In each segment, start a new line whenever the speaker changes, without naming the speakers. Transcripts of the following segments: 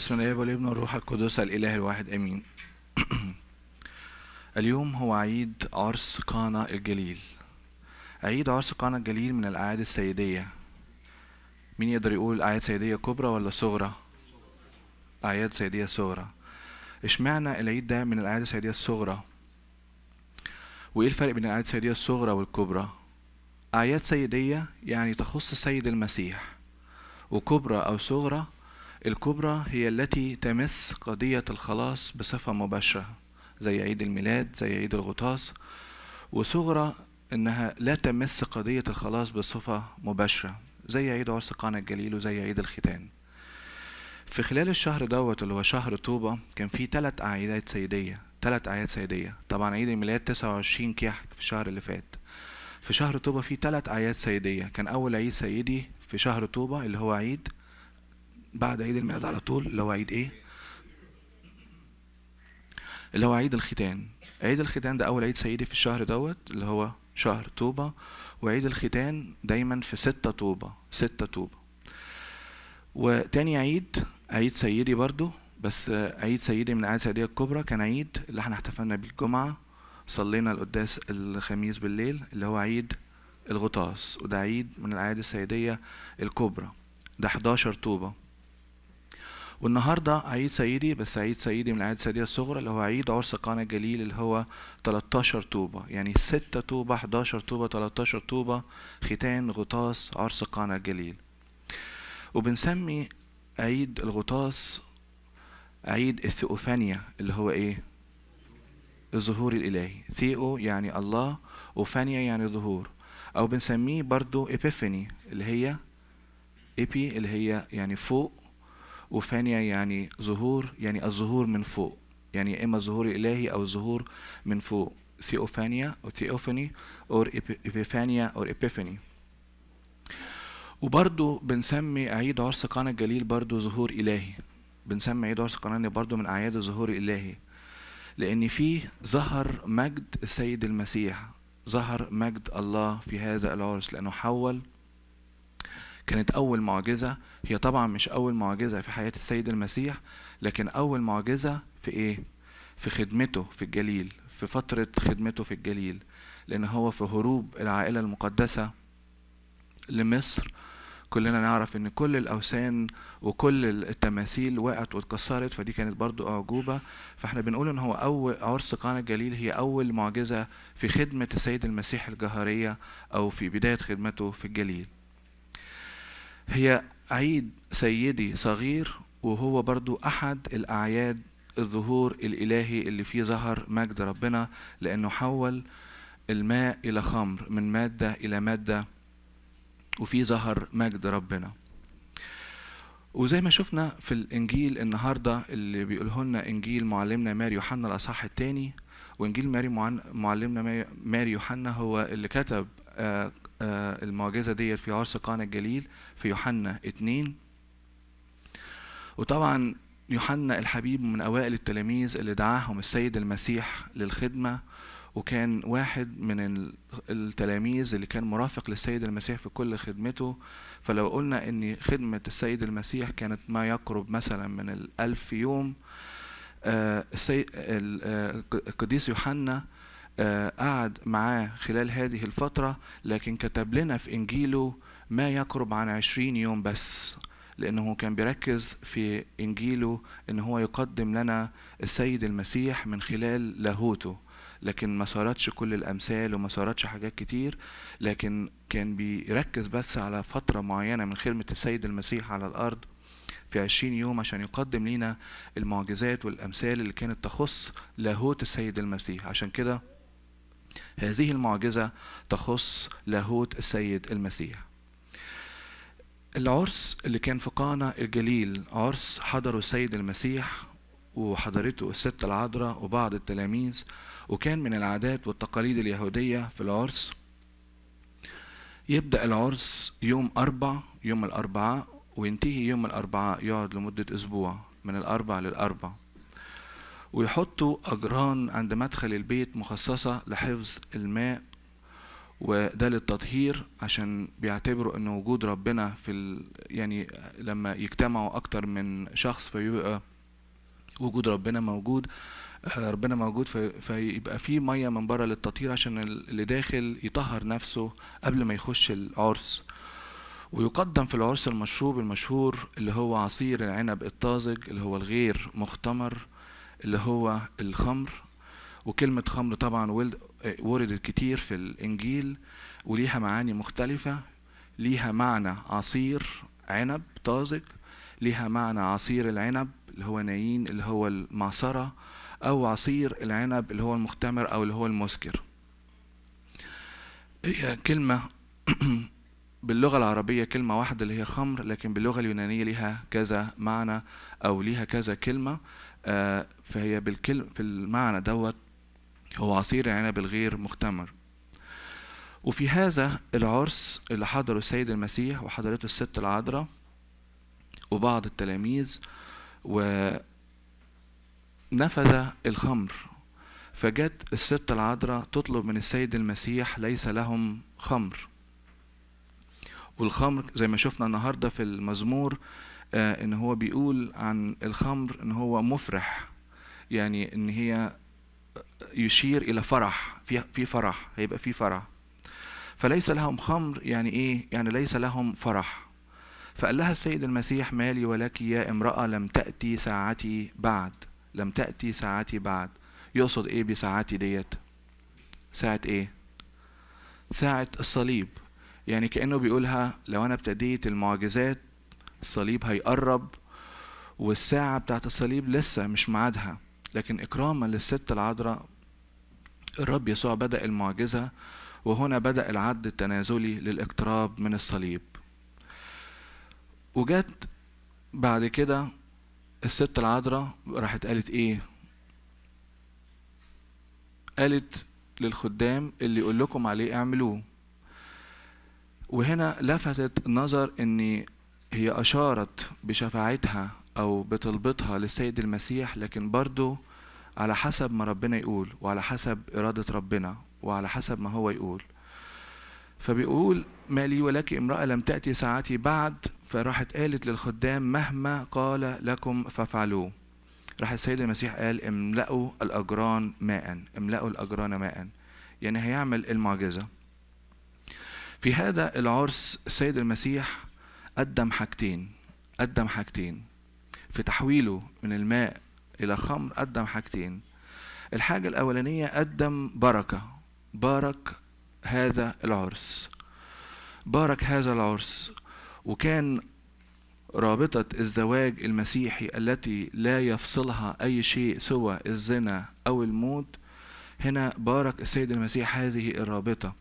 بسم الله والابن والروح القدس الاله الواحد امين اليوم هو عيد عرس قانا الجليل عيد عرس قانا الجليل من الاعياد السيديه مين يقدر يقول اعياد سيديه كبرى ولا صغرى اعياد سيديه صغرى اشمعنى العيد ده من الاعياد السيديه الصغرى وايه الفرق بين الاعياد السيديه الصغرى والكبرى اعياد سيديه يعني تخص السيد المسيح وكبرى او صغرى الكبرى هي التي تمس قضية الخلاص بصفة مباشرة زي عيد الميلاد زي عيد الغطاس وصغرى إنها لا تمس قضية الخلاص بصفة مباشرة زي عيد عرس قانا الجليل وزي عيد الختان في خلال الشهر دوت اللي هو شهر طوبة كان في تلات أعياد سيدية تلات أعياد سيدية طبعا عيد الميلاد تسعة وعشرين كيحك في الشهر اللي فات في شهر طوبة في تلات أعياد سيدية كان أول عيد سيدي في شهر طوبة اللي هو عيد بعد عيد الميلاد على طول اللي هو عيد ايه اللي هو عيد الختان عيد الختان ده اول عيد سيدي في الشهر دوت اللي هو شهر طوبة وعيد الختان دايما في ستة طوبة ستة طوبة وتاني عيد عيد سيدي برضو بس عيد سيدي من عيد سيدية الكبرى كان عيد اللي احنا احتفلنا بيه الجمعة صلينا القداس الخميس بالليل اللي هو عيد الغطاس وده عيد من الأعياد السيدية الكبرى ده 11 طوبة والنهارده عيد سيدي بس عيد سيدي من العيد السيديه الصغرى اللي هو عيد عرس قانا الجليل اللي هو 13 طوبه يعني 6 طوبه 11 طوبه 13 طوبه ختان غطاس عرس قانا الجليل وبنسمي عيد الغطاس عيد الثيوفانيا اللي هو ايه الظهور الالهي ثيو يعني الله وفانيا يعني ظهور او بنسميه برضو ايبيفاني اللي هي ايبي اللي هي يعني فوق وفانيا يعني ظهور يعني الظهور من فوق يعني إما الظهور الإلهي أو الظهور من فوق ثيوفانيا أو ثيوفاني أو إبيفانيا أو إبيفاني وبرضو بنسمي عيد عرس قانا الجليل برضو ظهور إلهي بنسمي عيد عرس قانا برضو من أعياد الظهور الإلهي لأن فيه ظهر مجد السيد المسيح ظهر مجد الله في هذا العرس لأنه حول كانت أول معجزة هي طبعا مش أول معجزة في حياة السيد المسيح لكن أول معجزة في إيه؟ في خدمته في الجليل في فترة خدمته في الجليل لأن هو في هروب العائلة المقدسة لمصر كلنا نعرف ان كل الاوثان وكل التماثيل وقعت واتكسرت فدي كانت برضو اعجوبه فاحنا بنقول ان هو اول عرس قانا الجليل هي اول معجزه في خدمه السيد المسيح الجهريه او في بدايه خدمته في الجليل هي عيد سيدي صغير وهو برضو أحد الأعياد الظهور الإلهي اللي فيه ظهر مجد ربنا لأنه حول الماء إلى خمر من مادة إلى مادة وفي ظهر مجد ربنا وزي ما شفنا في الإنجيل النهاردة اللي بيقوله لنا إنجيل معلمنا ماري يوحنا الأصحاح الثاني وإنجيل ماري معلمنا ماري يوحنا هو اللي كتب آه، آه، المعجزة ديت في عرس قانا الجليل في يوحنا اتنين وطبعا يوحنا الحبيب من أوائل التلاميذ اللي دعاهم السيد المسيح للخدمة وكان واحد من التلاميذ اللي كان مرافق للسيد المسيح في كل خدمته فلو قلنا ان خدمة السيد المسيح كانت ما يقرب مثلا من الألف يوم آه، القديس آه، يوحنا آه، قعد معاه خلال هذه الفترة لكن كتب لنا في إنجيله ما يقرب عن عشرين يوم بس لأنه كان بيركز في إنجيله إن هو يقدم لنا السيد المسيح من خلال لاهوته لكن ما صارتش كل الأمثال وما صارتش حاجات كتير لكن كان بيركز بس على فترة معينة من خدمة السيد المسيح على الأرض في عشرين يوم عشان يقدم لنا المعجزات والأمثال اللي كانت تخص لاهوت السيد المسيح عشان كده هذه المعجزة تخص لاهوت السيد المسيح العرس اللي كان في قانا الجليل عرس حضره السيد المسيح وحضرته الست العذراء وبعض التلاميذ وكان من العادات والتقاليد اليهودية في العرس يبدأ العرس يوم أربع يوم الأربعاء وينتهي يوم الأربعاء يقعد لمدة أسبوع من الأربع للأربع ويحطوا أجران عند مدخل البيت مخصصة لحفظ الماء وده للتطهير عشان بيعتبروا ان وجود ربنا في ال... يعني لما يجتمعوا اكتر من شخص فيبقى وجود ربنا موجود آه، ربنا موجود في... فيبقى في ميه من بره للتطهير عشان اللي داخل يطهر نفسه قبل ما يخش العرس ويقدم في العرس المشروب المشهور اللي هو عصير العنب الطازج اللي هو الغير مختمر اللي هو الخمر وكلمة خمر طبعا وردت كتير في الإنجيل وليها معاني مختلفة ليها معنى عصير عنب طازج ليها معنى عصير العنب اللي هو نايين اللي هو المعصرة أو عصير العنب اللي هو المختمر أو اللي هو المسكر هي كلمة باللغة العربية كلمة واحدة اللي هي خمر لكن باللغة اليونانية لها كذا معنى أو لها كذا كلمة آه، فهي بالكلم في المعنى دوت هو عصير عنب الغير مختمر وفي هذا العرس اللي حضره السيد المسيح وحضرته الست العذراء وبعض التلاميذ ونفذ الخمر فجت الست العذراء تطلب من السيد المسيح ليس لهم خمر والخمر زي ما شفنا النهارده في المزمور آه، ان هو بيقول عن الخمر ان هو مفرح يعني ان هي يشير الى فرح في في فرح هيبقى في فرح فليس لهم خمر يعني ايه يعني ليس لهم فرح فقال لها السيد المسيح مالي ولك يا امراه لم تاتي ساعتي بعد لم تاتي ساعتي بعد يقصد ايه بساعتي ديت ساعه ايه ساعه الصليب يعني كأنه بيقولها لو أنا ابتديت المعجزات الصليب هيقرب والساعة بتاعت الصليب لسه مش ميعادها لكن إكراما للست العذراء الرب يسوع بدأ المعجزة وهنا بدأ العد التنازلي للاقتراب من الصليب وجت بعد كده الست العذراء راحت قالت ايه قالت للخدام اللي يقول لكم عليه اعملوه وهنا لفتت نظر ان هي اشارت بشفاعتها او بطلبتها للسيد المسيح لكن برضه على حسب ما ربنا يقول وعلى حسب اراده ربنا وعلى حسب ما هو يقول فبيقول ما لي ولك امرأة لم تأتي ساعتي بعد فراحت قالت للخدام مهما قال لكم فافعلوه راح السيد المسيح قال املأوا الأجران ماء املأوا الأجران ماء يعني هيعمل المعجزة في هذا العرس السيد المسيح قدم حاجتين قدم حاجتين في تحويله من الماء إلى خمر قدم حاجتين الحاجة الأولانية قدم بركة بارك هذا العرس بارك هذا العرس وكان رابطة الزواج المسيحي التي لا يفصلها أي شيء سوى الزنا أو الموت هنا بارك السيد المسيح هذه الرابطة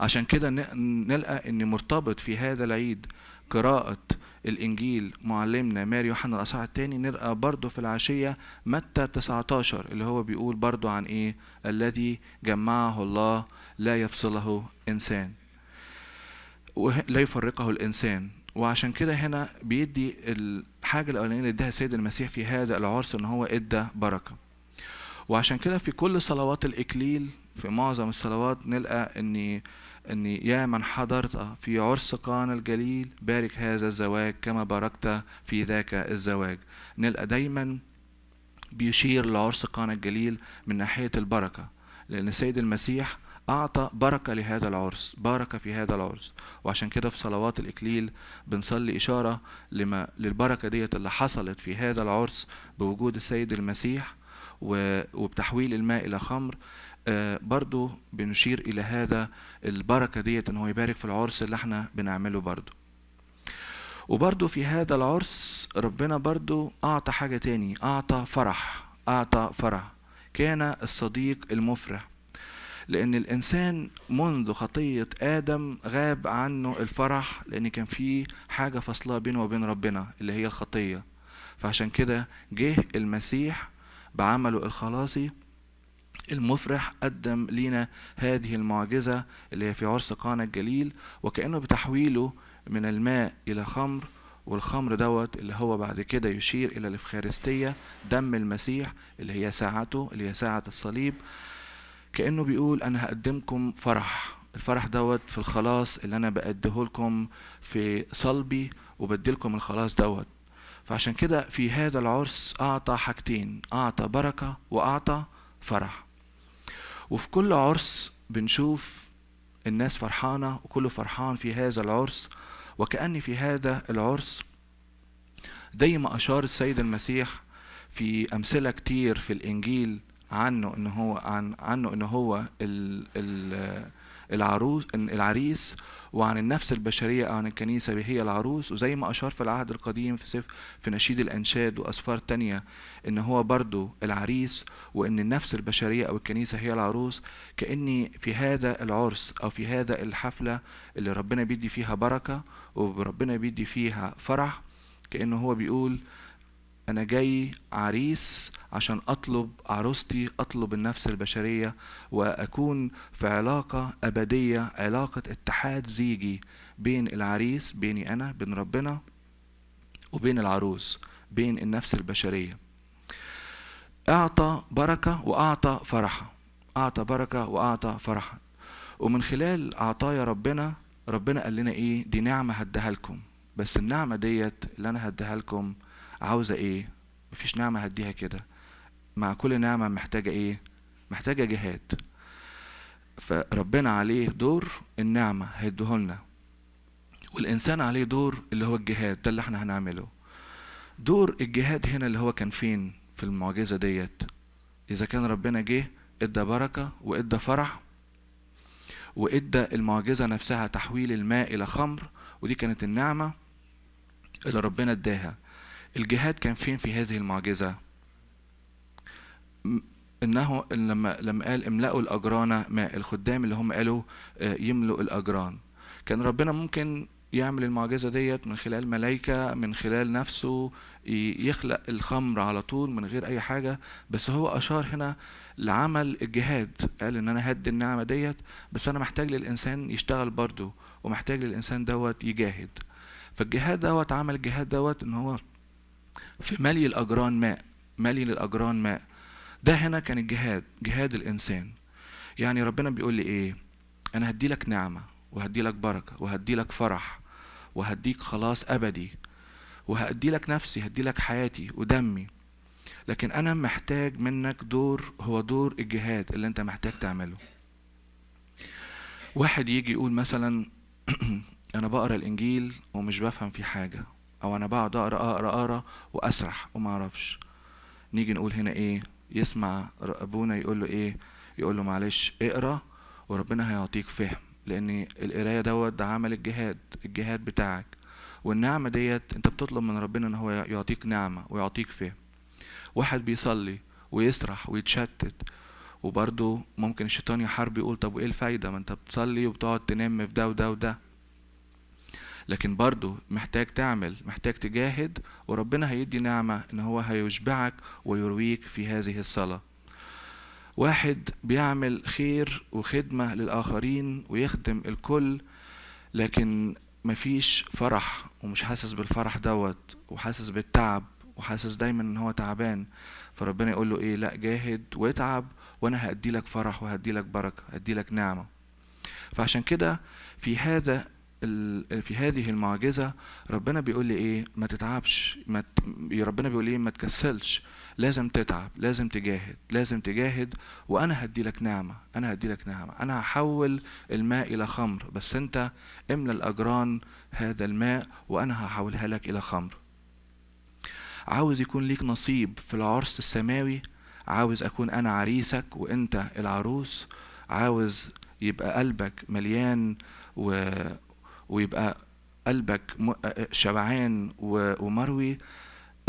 عشان كده نلقى ان مرتبط في هذا العيد قراءة الإنجيل معلمنا ماري يوحنا الأصحاح الثاني نلقى برضه في العشية متى 19 اللي هو بيقول برضه عن إيه؟ الذي جمعه الله لا يفصله إنسان لا يفرقه الإنسان وعشان كده هنا بيدي الحاجة الأولانية اللي اداها السيد المسيح في هذا العرس إن هو ادى بركة وعشان كده في كل صلوات الإكليل في معظم الصلوات نلقى إن أني يا من حضرت في عرس قانا الجليل بارك هذا الزواج كما باركت في ذاك الزواج نلقى دايما بيشير لعرس قانا الجليل من ناحية البركة لأن السيد المسيح أعطى بركة لهذا العرس بارك في هذا العرس وعشان كده في صلوات الإكليل بنصلي إشارة لما للبركة ديت اللي حصلت في هذا العرس بوجود السيد المسيح وبتحويل الماء إلى خمر آه، برضو بنشير إلى هذا البركة ديت إن هو يبارك في العرس اللي احنا بنعمله برضو وبرضو في هذا العرس ربنا برضو أعطى حاجة تاني أعطى فرح أعطى فرح كان الصديق المفرح لأن الإنسان منذ خطية آدم غاب عنه الفرح لأن كان في حاجة فصلة بينه وبين ربنا اللي هي الخطية فعشان كده جه المسيح بعمله الخلاصي المفرح قدم لينا هذه المعجزة اللي هي في عرس قانا الجليل وكأنه بتحويله من الماء إلى خمر والخمر دوت اللي هو بعد كده يشير إلى الإفخارستية دم المسيح اللي هي ساعته اللي هي ساعة الصليب كأنه بيقول أنا هقدمكم فرح الفرح دوت في الخلاص اللي أنا بقده لكم في صلبي وبدلكم الخلاص دوت فعشان كده في هذا العرس أعطى حاجتين أعطى بركة وأعطى فرح وفي كل عرس بنشوف الناس فرحانة وكله فرحان في هذا العرس وكأن في هذا العرس زي ما أشار السيد المسيح في أمثلة كتير في الإنجيل عنه إن هو عن عنه إن هو ال ال العروس العريس وعن النفس البشرية أو عن الكنيسة هي العروس وزي ما أشار في العهد القديم في سفر في نشيد الأنشاد وأسفار تانية إن هو برضو العريس وإن النفس البشرية أو الكنيسة هي العروس كأني في هذا العرس أو في هذا الحفلة اللي ربنا بيدي فيها بركة وربنا بيدي فيها فرح كأنه هو بيقول أنا جاي عريس عشان أطلب عروستي أطلب النفس البشرية وأكون في علاقة أبدية علاقة اتحاد زيجي بين العريس بيني أنا بين ربنا وبين العروس بين النفس البشرية أعطى بركة وأعطى فرحة أعطى بركة وأعطى فرحة ومن خلال عطايا ربنا ربنا قال لنا إيه دي نعمة هديها لكم بس النعمة ديت اللي أنا هديها لكم عاوزة إيه مفيش نعمة هديها كده مع كل نعمة محتاجة إيه محتاجة جهاد فربنا عليه دور النعمة هيديهولنا والإنسان عليه دور اللي هو الجهاد ده اللي احنا هنعمله دور الجهاد هنا اللي هو كان فين في المعجزة ديت إذا كان ربنا جه ادى بركة وادى فرح وادى المعجزة نفسها تحويل الماء إلى خمر ودي كانت النعمة اللي ربنا اداها الجهاد كان فين في هذه المعجزة؟ انه لما لما قال املأوا الاجران ماء الخدام اللي هم قالوا آه، يملوا الاجران كان ربنا ممكن يعمل المعجزه ديت من خلال ملائكه من خلال نفسه يخلق الخمر على طول من غير اي حاجه بس هو اشار هنا لعمل الجهاد قال ان انا هدي النعمه ديت بس انا محتاج للانسان يشتغل برضه ومحتاج للانسان دوت يجاهد فالجهاد دوت عمل الجهاد دوت ان هو في ملي الأجران ماء ملي للأجران ماء ده هنا كان الجهاد جهاد الإنسان يعني ربنا بيقول لي إيه أنا هدي لك نعمة وهدي لك بركة وهدي لك فرح وهديك خلاص أبدي وهدي لك نفسي هدي لك حياتي ودمي لكن أنا محتاج منك دور هو دور الجهاد اللي أنت محتاج تعمله واحد يجي يقول مثلا أنا بقرأ الإنجيل ومش بفهم فيه حاجة او انا بقعد اقرا اقرا اقرا واسرح وما اعرفش نيجي نقول هنا ايه يسمع ابونا يقول له ايه يقول له معلش اقرا وربنا هيعطيك فهم لان القرايه دوت ده عمل الجهاد الجهاد بتاعك والنعمه ديت انت بتطلب من ربنا ان هو يعطيك نعمه ويعطيك فهم واحد بيصلي ويسرح ويتشتت وبرضه ممكن الشيطان يحارب يقول طب وايه الفايده ما انت بتصلي وبتقعد تنام في ده وده وده لكن برضه محتاج تعمل محتاج تجاهد وربنا هيدي نعمة إن هو هيشبعك ويرويك في هذه الصلاة واحد بيعمل خير وخدمة للآخرين ويخدم الكل لكن مفيش فرح ومش حاسس بالفرح دوت وحاسس بالتعب وحاسس دايما ان هو تعبان فربنا يقول له ايه لا جاهد واتعب وانا هدي لك فرح وهدي لك بركة هدي لك نعمة فعشان كده في هذا في هذه المعجزة ربنا بيقول لي إيه ما تتعبش ما ت... ربنا بيقول لي إيه ما تكسلش لازم تتعب لازم تجاهد لازم تجاهد وأنا هدي لك نعمة أنا هدي لك نعمة أنا هحول الماء إلى خمر بس أنت املى الأجران هذا الماء وأنا هحولها لك إلى خمر عاوز يكون ليك نصيب في العرس السماوي عاوز أكون أنا عريسك وأنت العروس عاوز يبقى قلبك مليان و ويبقى قلبك شبعان ومروي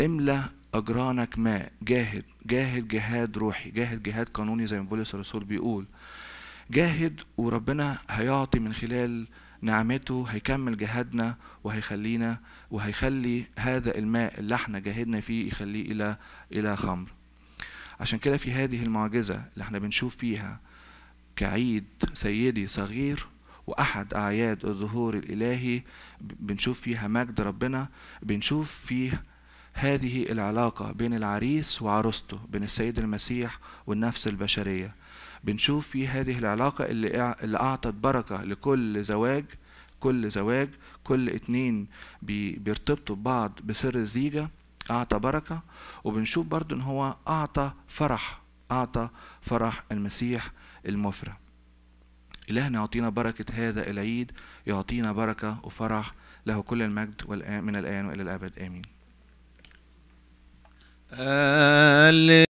املى اجرانك ماء جاهد جاهد جهاد روحي جاهد جهاد قانوني زي ما بولس الرسول بيقول جاهد وربنا هيعطي من خلال نعمته هيكمل جهادنا وهيخلينا وهيخلي هذا الماء اللي احنا جاهدنا فيه يخليه الى الى خمر عشان كده في هذه المعجزه اللي احنا بنشوف فيها كعيد سيدي صغير وأحد أعياد الظهور الإلهي بنشوف فيها مجد ربنا بنشوف فيه هذه العلاقة بين العريس وعروسته بين السيد المسيح والنفس البشرية بنشوف في هذه العلاقة اللي, أعطت بركة لكل زواج كل زواج كل اتنين بيرتبطوا ببعض بسر الزيجة أعطى بركة وبنشوف برضو إن هو أعطى فرح أعطى فرح المسيح المفرح إلهنا يعطينا بركة هذا العيد يعطينا بركة وفرح له كل المجد من الآن وإلى الأبد آمين